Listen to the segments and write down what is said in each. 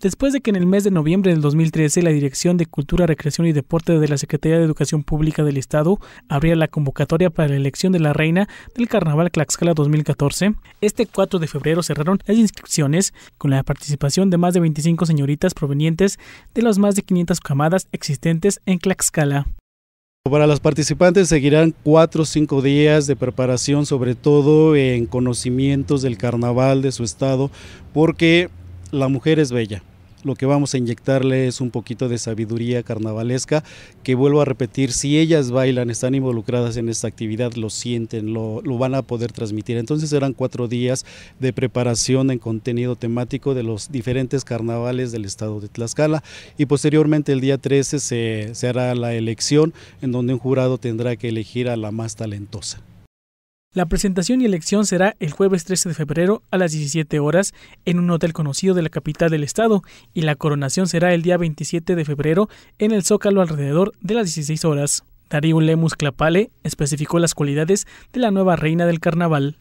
Después de que en el mes de noviembre del 2013 la Dirección de Cultura, Recreación y Deporte de la Secretaría de Educación Pública del Estado abría la convocatoria para la elección de la reina del Carnaval Tlaxcala 2014, este 4 de febrero cerraron las inscripciones con la participación de más de 25 señoritas provenientes de las más de 500 camadas existentes en Tlaxcala. Para los participantes seguirán cuatro o cinco días de preparación, sobre todo en conocimientos del carnaval de su estado, porque la mujer es bella. Lo que vamos a inyectarle es un poquito de sabiduría carnavalesca, que vuelvo a repetir, si ellas bailan, están involucradas en esta actividad, lo sienten, lo, van a poder transmitir. Entonces serán cuatro días de preparación en contenido temático de los diferentes carnavales del estado de Tlaxcala y posteriormente el día 13 se hará la elección en donde un jurado tendrá que elegir a la más talentosa. La presentación y elección será el jueves 13 de febrero a las 17 horas en un hotel conocido de la capital del estado y la coronación será el día 27 de febrero en el Zócalo alrededor de las 16 horas. Darío Lemus Clapale especificó las cualidades de la nueva reina del carnaval.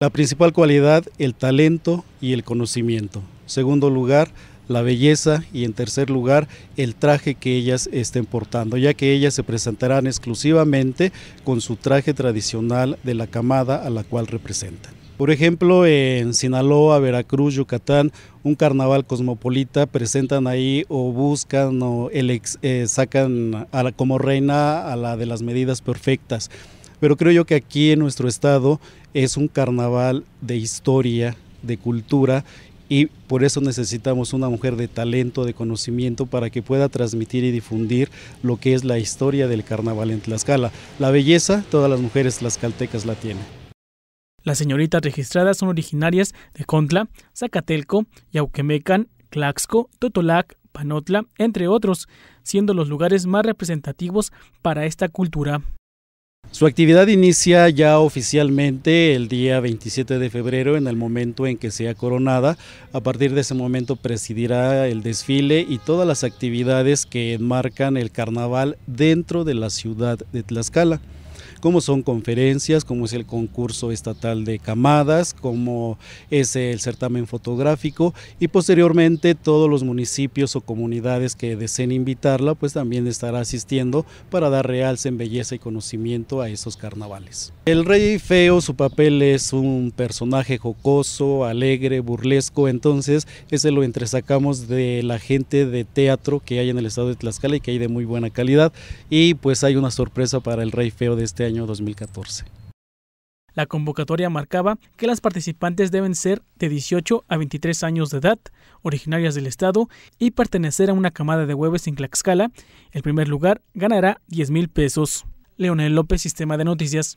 La principal cualidad, el talento y el conocimiento. Segundo lugar, la belleza y en tercer lugar el traje que ellas estén portando, ya que ellas se presentarán exclusivamente con su traje tradicional de la camada a la cual representan. Por ejemplo, en Sinaloa, Veracruz, Yucatán, un carnaval cosmopolita, presentan ahí o buscan o eh, sacan como reina a la de las medidas perfectas. Pero creo yo que aquí en nuestro estado es un carnaval de historia, de cultura y por eso necesitamos una mujer de talento, de conocimiento, para que pueda transmitir y difundir lo que es la historia del carnaval en Tlaxcala. La belleza, todas las mujeres tlaxcaltecas la tienen. Las señoritas registradas son originarias de Contla, Zacatelco, Yauquemecan, Claxco, Totolac, Panotla, entre otros, siendo los lugares más representativos para esta cultura. Su actividad inicia ya oficialmente el día 27 de febrero, en el momento en que sea coronada. A partir de ese momento presidirá el desfile y todas las actividades que enmarcan el carnaval dentro de la ciudad de Tlaxcala como son conferencias, como es el concurso estatal de camadas, como es el certamen fotográfico y posteriormente todos los municipios o comunidades que deseen invitarla, pues también estará asistiendo para dar realce en belleza y conocimiento a esos carnavales. El Rey Feo, su papel es un personaje jocoso, alegre, burlesco, entonces ese lo entresacamos de la gente de teatro que hay en el estado de Tlaxcala y que hay de muy buena calidad y pues hay una sorpresa para el Rey Feo de este año año 2014. La convocatoria marcaba que las participantes deben ser de 18 a 23 años de edad, originarias del estado y pertenecer a una camada de hueves en Tlaxcala. El primer lugar ganará 10 mil pesos. Leonel López, Sistema de Noticias.